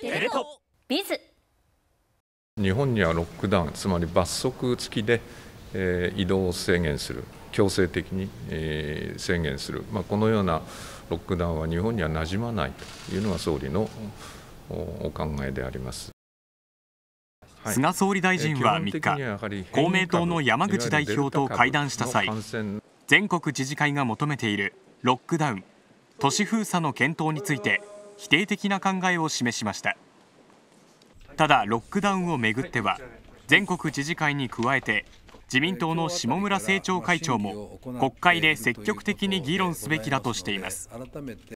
テレトビズ日本にはロックダウンつまり罰則付きで、えー、移動を制限する強制的に、えー、制限する、まあ、このようなロックダウンは日本にはなじまないというのが総理のお考えであります。菅総理大臣は3日、公明党の山口代表と会談した際、全国知事会が求めているロックダウン、都市封鎖の検討について否定的な考えを示しましたただロックダウンをめぐっては全国知事会に加えて自民党の下村政調会長も国会で積極的に議論すべきだとしています